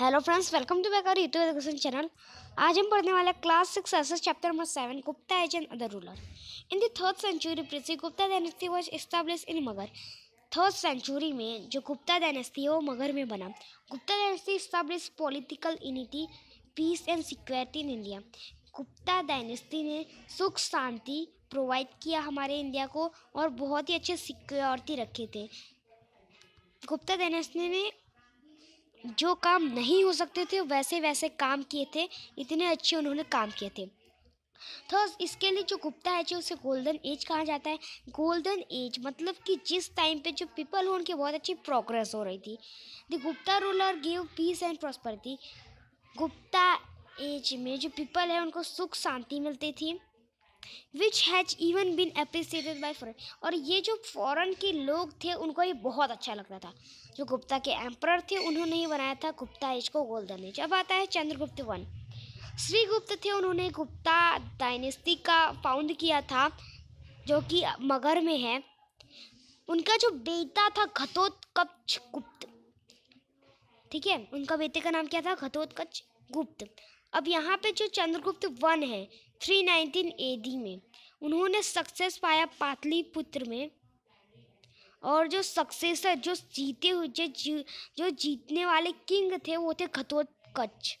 hello friends welcome to back और YouTube education channel आज हम पढ़ने वाले class six s chapter number seven Gupta age an other ruler in the third century Prithvi Gupta dynasty was establish in मगर third century में जो Gupta dynasty है वो मगर में बना Gupta dynasty establish political unity peace and security in India Gupta dynasty ने सुख शांति प्रोवाइड किया हमारे इंडिया को और बहुत ही अच्छे सिक्योरिटी रखे थे गुप्ता डायनेस्टी ने जो काम नहीं हो सकते थे वैसे वैसे काम किए थे इतने अच्छे उन्होंने काम किए थे तो इसके लिए जो गुप्ता है जो उसे गोल्डन एज कहा जाता है गोल्डन एज मतलब कि जिस टाइम पे जो पीपल हो उनकी बहुत अच्छी प्रोग्रेस हो रही थी the Gupta ruler give peace and prosperity Gupta age में जो पीपल है उनको सुख शांति मिलती थी which has even been appreciated by foreign और ये जो फॉरन के लोग थे उनको ये बहुत अच्छा लगता था जो गुप्ता के एम्पर थे उन्होंने ही बनाया था गुप्ता एज को गोल्डन एज अब आता है चंद्रगुप्त वन श्री गुप्त थे उन्होंने गुप्ता डायनेस्टी का फाउंड किया था जो कि मगर में है उनका जो बेटा था घतोत्कच गुप्त ठीक है उनका बेटे का नाम क्या था घतोत्कच गुप्त अब यहाँ पे जो चंद्रगुप्त वन है थ्री नाइनटीन ए डी में उन्होंने सक्सेस पाया पाटलिपुत्र में और जो सक्सेसर जो जीते हुए जो, जी, जो जीतने वाले किंग थे वो थे खतोत्कच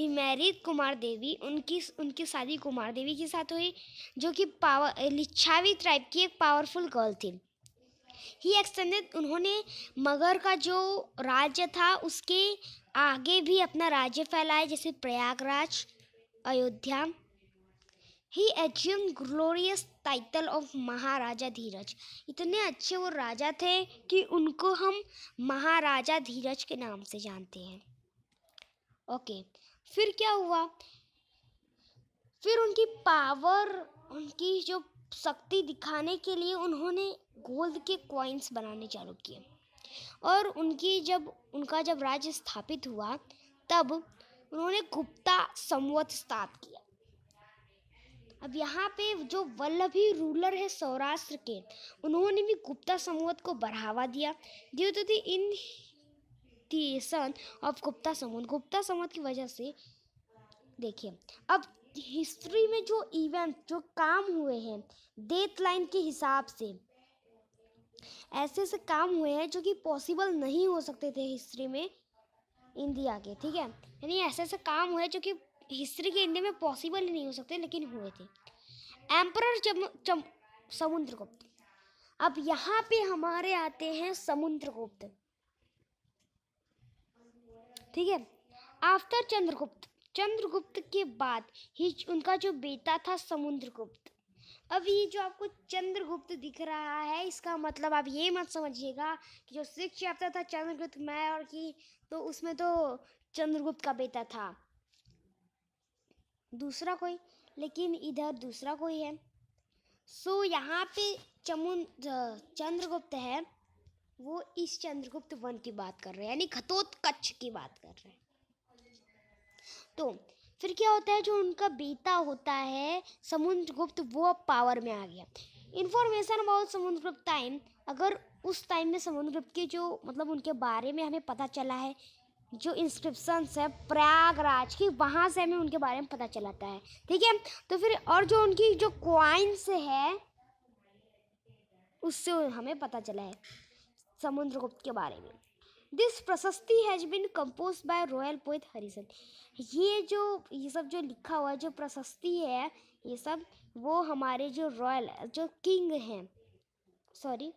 मैरिड कुमार देवी उनकी उनकी शादी कुमार देवी के साथ हुई जो कि पावर लिच्छावी ट्राइब की एक पावरफुल गर्ल थी ही एक्सटेंडेड उन्होंने मगर का जो राज्य था उसके आगे भी अपना राज्य फैलाए जैसे Prayagraj Ayodhya he assume glorious title of Maharajadhiraja इतने अच्छे वो राजा थे कि उनको हम महाराजा धीरज के नाम से जानते हैं ओके फिर क्या हुआ फिर उनकी पावर उनकी जो शक्ति दिखाने के लिए उन्होंने गोल्ड के कॉइन्स बनाने चालू किए और उनकी जब उनका जब राज्य स्थापित हुआ तब उन्होंने गुप्ता संवत स्थापित किया अब यहाँ पे जो वल्लभी रूलर है सौराष्ट्र के उन्होंने भी गुप्ता संवत को बढ़ावा दिया due to the of Gupta समूह गुप्ता समूह की वजह से देखिए अब हिस्ट्री में जो इवेंट जो काम हुए हैं डेट लाइन के हिसाब से ऐसे ऐसे काम हुए हैं जो कि पॉसिबल नहीं हो सकते थे हिस्ट्री में इंडिया के ठीक है यानी ऐसे ऐसे काम हुए जो कि हिस्ट्री के इंडिया में पॉसिबल ही नहीं हो सकते लेकिन हुए थे एम्पर चम, चम समुद्र गुप्त अब यहाँ पे हमारे आते हैं समुद्र गुप्त ठीक है आफ्टर चंद्रगुप्त चंद्रगुप्त के बाद ही उनका जो बेटा था समुद्रगुप्त अब ये जो आपको चंद्रगुप्त दिख रहा है इसका मतलब आप ये मत समझिएगा कि जो सिक्स चैप्टर था चंद्रगुप्त मैं और की तो उसमें तो चंद्रगुप्त का बेटा था दूसरा कोई लेकिन इधर दूसरा कोई है सो यहाँ पे चमुन चंद्रगुप्त है वो इस चंद्रगुप्त वन की बात कर रहे हैं यानी खतोत कच्छ की बात कर रहे हैं तो फिर क्या होता है जो उनका बेटा होता है समुद्र गुप्त वो अब पावर में आ गया इन्फॉर्मेशन अबाउट समुद्र गुप्त टाइम अगर उस टाइम में समुद्र गुप्त के जो मतलब उनके बारे में हमें पता चला है जो इंस्क्रिप्शंस है प्रयागराज की वहाँ से हमें उनके बारे में पता चलाता है ठीक है तो फिर और जो उनकी जो क्वाइंस है उससे हमें पता चला है गुप्त के बारे में this prashasti has been compose by royal poet Harisen ये जो ये सब जो लिखा हुआ जो प्रशस्ति है ये सब वो हमारे जो रॉयल जो किंग हैं sorry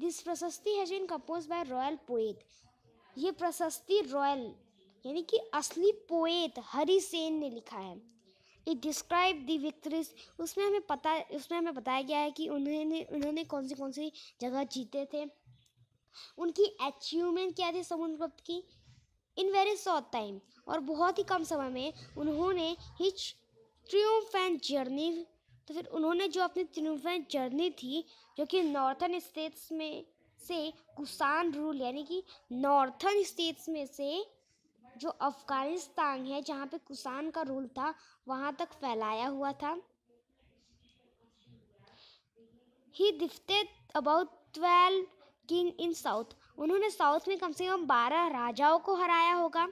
this prashasti has been compose by royal poet ये प्रशस्ति रॉयल यानी कि असली पोएट हरिसेन ने लिखा है इट डिस्क्राइब दी विक्ट्रीज उसमें हमें पता उसमें हमें बताया गया है कि उन्होंने उन्होंने कौन सी कौन सी जगह जीते थे उनकी अचीवमेंट क्या थी समुद्र गुप्त की इन वेरी शॉर्ट टाइम और बहुत ही कम समय में उन्होंने हिच ट्रियोम्फेंट जर्नी तो फिर उन्होंने जो अपनी ट्रियोम्फेंट जर्नी थी जो कि नॉर्थन स्टेट्स में से कुसान रूल यानी कि नॉर्थन स्टेट्स में से जो अफ़गानिस्तान है जहाँ पे कुसान का रूल था वहाँ तक फैलाया हुआ था he defeated about twelve king in south उन्होंने साउथ में कम से कम बारह राजाओं को हराया होगा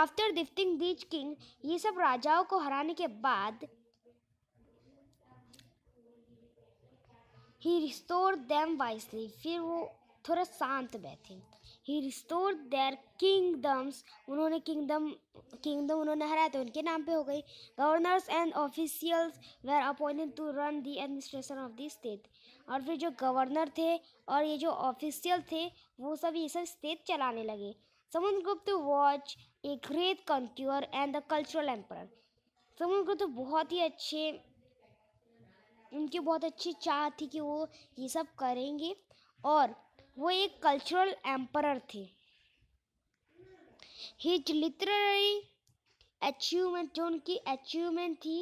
आफ्टर डिफ्टिंग बीच किंग ये सब राजाओं को हराने के बाद ही रिस्टोर दैम वाइसली फिर वो थोड़ा शांत बैठे ही रिस्टोर देयर किंगडम्स उन्होंने किंगडम किंगडम उन्होंने हराया तो उनके नाम पे हो गई governors and officials were appointed to run the administration of the state और फिर जो गवर्नर थे और ये जो ऑफिशियल थे वो सब ये सब स्टेट चलाने लगे Samudragupta was a great conqueror and the cultural emperor समवन गुप्त बहुत ही अच्छे उनकी बहुत अच्छी चाह थी कि वो ये सब करेंगे और वो एक कल्चरल एम्पर थे हिज लिटरेरी अचीवमेंट जो उनकी अचीवमेंट थी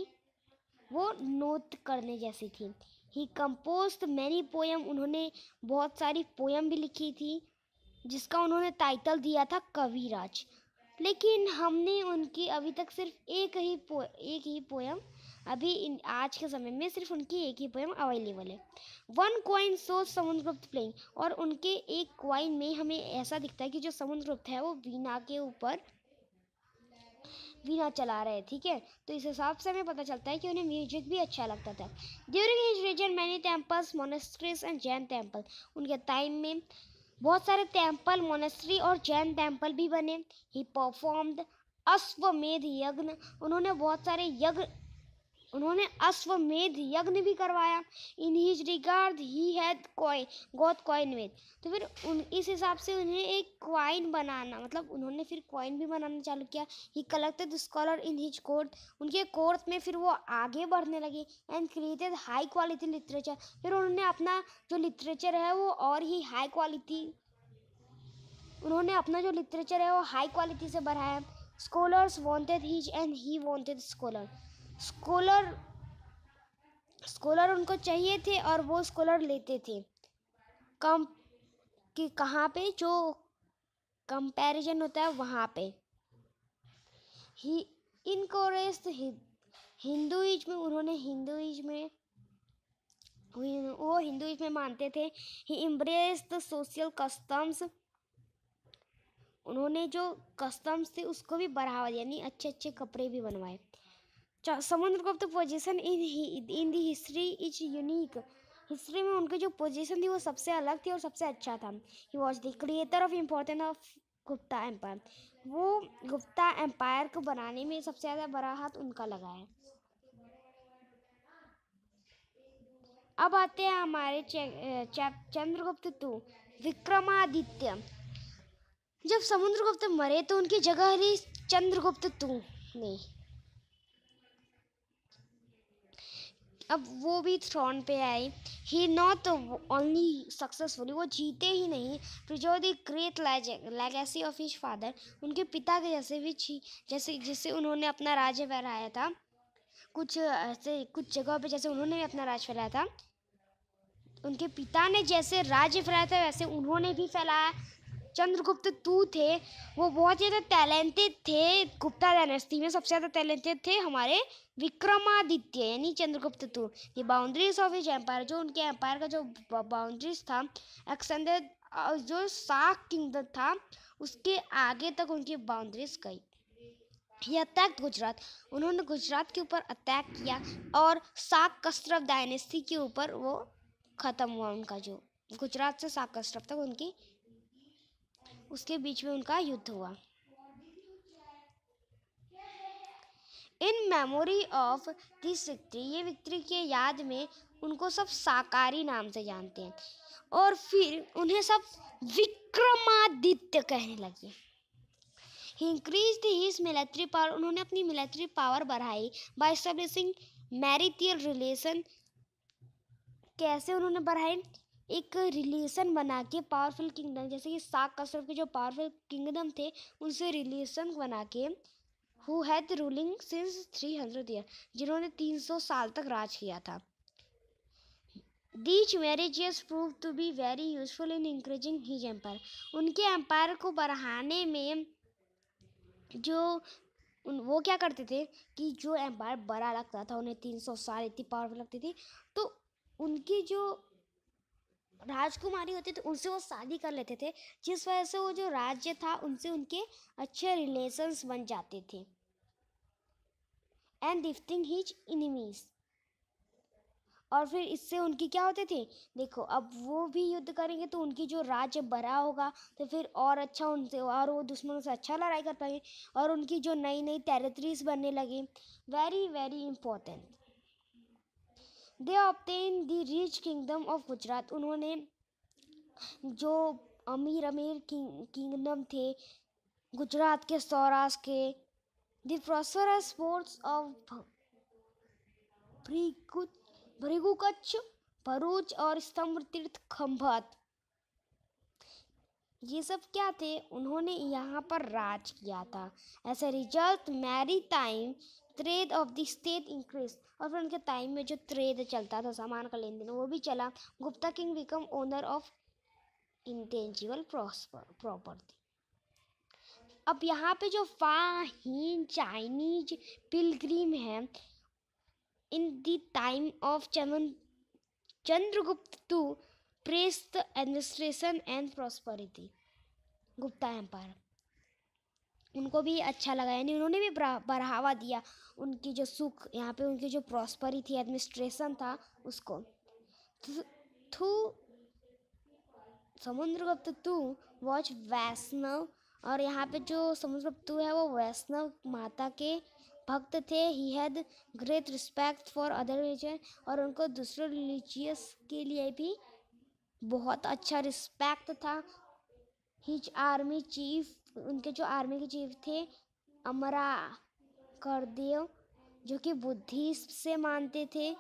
वो नोट करने जैसी थी ही कंपोज मैनी पोएम उन्होंने बहुत सारी पोएम भी लिखी थी जिसका उन्होंने टाइटल दिया था कविराज लेकिन हमने उनकी अभी तक सिर्फ एक ही पो एक ही पोएम अभी इन आज के समय में सिर्फ उनकी एक ही पोएम अवेलेबल है one coin so Samudragupta playing और उनके एक क्वाइन में हमें ऐसा दिखता है कि जो समुद्र गुप्त है वो वीणा के ऊपर वीणा चला रहे ठीक है तो इस हिसाब से हमें पता चलता है कि उन्हें म्यूजिक भी अच्छा लगता था during his reign many temples monasteries and Jain temple उनके टाइम में बहुत सारे टेम्पल मोनेस्ट्री और जैन टेम्पल भी बने ही परफॉर्म्ड अश्वमेध यज्ञ उन्होंने बहुत सारे यज्ञ उन्होंने अश्वमेध यज्ञ भी करवाया in his regard he had coin gold coin वेद तो फिर उन इस हिसाब से उन्हें एक कॉइन बनाना मतलब उन्होंने फिर कॉइन भी बनाना चालू किया he collected scholar in his court उनके कोर्ट में फिर वो आगे बढ़ने लगे and created high quality literature फिर उन्होंने अपना जो लिटरेचर है वो और ही हाई क्वालिटी उन्होंने अपना जो लिटरेचर है वो हाई क्वालिटी से बढ़ाया scholars wanted his and he wanted scholar scholar scholar उनको चाहिए थे और वो स्कॉलर लेते थे कम कि कहाँ पे जो कंपैरिजन होता है वहाँ पे ही इनकोरेज रेस में उन्होंने हिंदुइज्म में वो हिंदुइज में मानते थे he embrace the social customs उन्होंने जो कस्टम्स थे उसको भी बढ़ावा दिया यानी अच्छे अच्छे कपड़े भी बनवाए Samudragupta position in in the history is unique history में उनकी जो पोजीशन थी वो सबसे अलग थी और सबसे अच्छा था he was the creator of important of Gupta empire वो गुप्ता एम्पायर को बनाने में सबसे ज़्यादा बड़ा हाथ उनका लगा है अब आते हैं हमारे चंद्रगुप्त टू विक्रमादित्य जब समुद्रगुप्त मरे तो उनकी जगह ली चंद्रगुप्त टू ने अब वो भी थ्रॉन पे आए ही नॉट ओनली सक्सेसफुली वो जीते ही नहीं preserve the great legacy of his father उनके पिता के जैसे भी जैसे जिससे उन्होंने अपना राज्य फहराया था कुछ ऐसे कुछ जगहों पे जैसे उन्होंने भी अपना राज फैलाया था उनके पिता ने जैसे राज्य फैलाया था वैसे उन्होंने भी फैलाया चंद्रगुप्त तू थे वो बहुत ज़्यादा टैलेंटेड थे गुप्ता डायनेस्टी में सबसे ज़्यादा टैलेंटेड थे हमारे विक्रमादित्य यानी चंद्रगुप्त तू ये बाउंड्रीज ऑफ हिज एम्पायर जो उनके एम्पायर का जो बाउंड्रीज था एक्सटेंडेड जो साक किंगडम था उसके आगे तक उनकी बाउंड्रीज गई ये अटैक गुजरात उन्होंने गुजरात के ऊपर अटैक किया और साक कस्त्रप डायनेस्टी के ऊपर वो ख़त्म हुआ उनका जो गुजरात से साक कस्त्रप तक उनकी उसके बीच में उनका युद्ध हुआ in memory of this victory ये विक्ट्री के याद में उनको सब साकारी नाम से जानते हैं और फिर उन्हें सब विक्रमादित्य कहने लगे इंक्रीज हिज मिलिट्री पावर उन्होंने अपनी मिलिट्री पावर बढ़ाई बाय स्टेब्लिशिंग मैरिटियल रिलेशन कैसे उन्होंने बढ़ाई एक रिलेशन बना के पावरफुल किंगडम जैसे कि साक कसरफ के जो पावरफुल किंगडम थे उनसे रिलेशन बना के who hath ruling since three hundred year जिन्होंने तीन सौ साल तक राज किया था this marriage prove to be very useful in increasing his empire उनके एम्पायर को बढ़ाने में जो उन वो क्या करते थे कि जो एम्पायर बड़ा लगता था उन्हें तीन सौ साल इतनी पावरफुल लगती थी तो उनकी जो राजकुमारी होती तो उनसे वो शादी कर लेते थे जिस वजह से वो जो राज्य था उनसे उनके अच्छे रिलेशंस बन जाते थे एंड डिफ्टिंग हिज इनिमीज और फिर इससे उनकी क्या होते थे देखो अब वो भी युद्ध करेंगे तो उनकी जो राज्य बड़ा होगा तो फिर और अच्छा उनसे और वो दुश्मनों से अच्छा लड़ाई कर पाएंगे और उनकी जो नई नई टेरिटरीज बनने लगी very very important they obtain the rich kingdom of Gujarat उन्होंने जो अमीर अमीर किंगडम थे गुजरात के सौराष्ट्र के the prosperous ports of Bhrigu Kutch Bharuch और स्तंभ तीर्थ खम्भात ये सब क्या थे उन्होंने यहाँ पर राज किया था as a result maritime trade of the state increase और फिर उनके टाइम में जो ट्रेड चलता था सामान का लेन देन वो भी चला Gupta king become owner of intangible property अब यहाँ पे जो फाहीन चाइनीज पिलग्रीम है इन द टाइम ऑफ चमन Chandragupta two praised administration and prosperity Gupta empire उनको भी अच्छा लगा यानी उन्होंने भी बढ़ावा दिया उनकी जो सुख यहाँ पे उनकी जो प्रॉस्परी थी एडमिनिस्ट्रेशन था उसको थू तो समुद्रगुप्त तू वॉच वैष्णव और यहाँ पे जो समुद्रगुप्त तू है वो वैष्णव माता के भक्त थे he had great respect for other religion और उनको दूसरे रिलीजियस के लिए भी बहुत अच्छा रिस्पेक्ट था हिज आर्मी चीफ उनके जो आर्मी के चीफ थे अमरा करदेव जो कि बुद्धिस्ट से मानते थे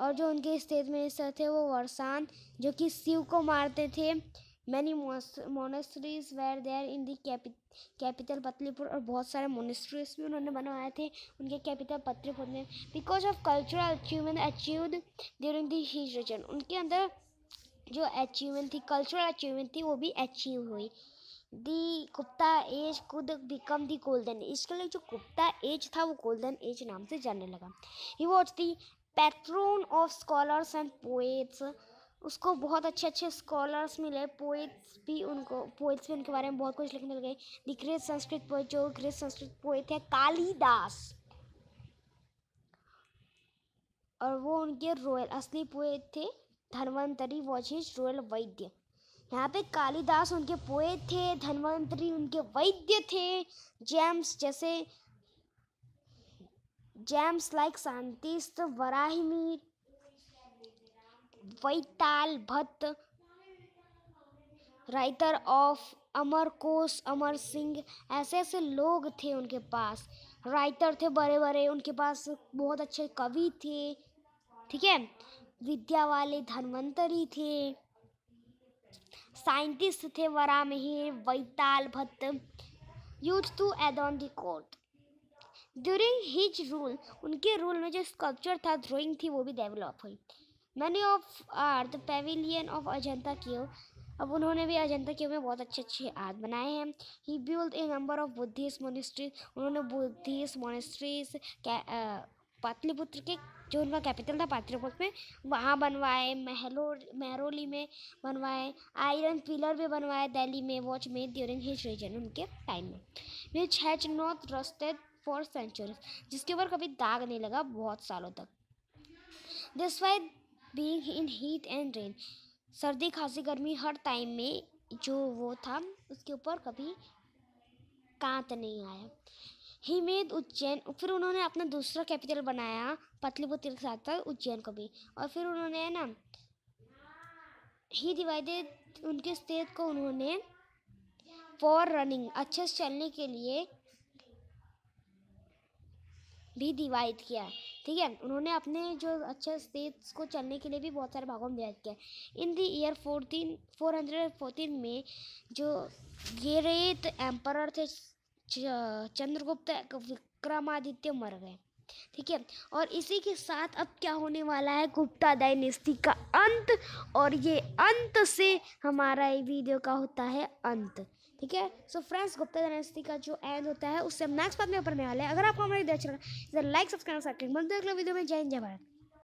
और जो उनके स्टेट मिनिस्टर थे वो वरसान जो कि शिव को मारते थे many monasteries were there in the capital Pataliputra और बहुत सारे मोनेस्ट्रीज भी उन्होंने बनवाए थे उनके कैपिटल पतलीपुर में because of cultural achievement achieved during the his reign उनके अंदर जो अचीवमेंट थी कल्चरल अचीवमेंट थी वो भी अचीव हुई the Gupta age could become the golden age के लिए जो गुप्ता एज था वो गोल्डन एज नाम से जानने लगा he was the patron of scholars and poets उसको बहुत अच्छे अच्छे स्कॉलर्स मिले पोइट्स भी उनको पोइट्स भी उनके बारे में बहुत कुछ लिखने लगे दी ग्रेट संस्कृत पोइट जो ग्रेट संस्कृत पोइट है कालीदास और वो उनके रॉयल असली पोएट थे धनवंतरी वॉज हिज रॉयल वैद्य यहाँ पे कालिदास उनके पोएट थे धनवंतरी उनके वैद्य थे जेम्स जैसे जेम्स लाइक शांति Varahamihir Vetal Bhatt writer of Amarkosh Amar Singh ऐसे ऐसे लोग थे उनके पास राइटर थे बड़े बड़े उनके पास बहुत अच्छे कवि थे ठीक है विद्या वाले धन्वंतरी थे साइंटिस्ट थे Varahamihir Vetal Bhatt use to adorn the court during his rule उनके रूल में जो स्कल्पचर था ड्राइंग थी वो भी डेवलप हुई many of art pavilion of Ajanta कियो अब उन्होंने भी अजंता कियो में बहुत अच्छे अच्छे आर्ट बनाए हैं he build a number of Buddhist monasteries उन्होंने बुद्धिस्ट मोनिस्ट्रीज पाटलिपुत्र के जो उनका कैपिटल था पाटलिपुत्र में वहाँ बनवाए महलो महरोली में बनवाए आयरन पिलर भी बनवाए दिल्ली में वॉच में ड्यूरिंग हिज रीजन उनके टाइम में विच छः नॉट रस्टेड फॉर सेंचुरीज जिसके ऊपर कभी दाग नहीं लगा बहुत सालों तक this why being in heat and rain सर्दी खांसी गर्मी हर टाइम में जो वो था उसके ऊपर कभी कांत नहीं आया ही हिमेद उज्जैन फिर उन्होंने अपना दूसरा कैपिटल बनाया पतलीपुत्र के साथ साथ उज्जैन को भी और फिर उन्होंने ना ही डिवाइडेड उनके स्टेट को उन्होंने फॉर रनिंग अच्छे से चलने के लिए भी डिवाइड किया ठीक है उन्होंने अपने जो अच्छे स्टेट्स को चलने के लिए भी बहुत सारे भागों में डिवाइड किया in the year fourteen four hundred fourteen में जो ग्रेट एम्पर थे चंद्रगुप्त विक्रमादित्य मर गए ठीक है और इसी के साथ अब क्या होने वाला है गुप्ता डायनेस्टी का अंत और ये अंत से हमारा ये वीडियो का होता है अंत ठीक है सो फ्रेंड्स गुप्ता डायनेस्टी का जो एंड होता है उससे हम नेक्स्ट बात में पढ़ने वाले हैं अगर आपको हमारे लाइक सब्सक्राइब साइकिल हैं अगले वीडियो में जय जय भारत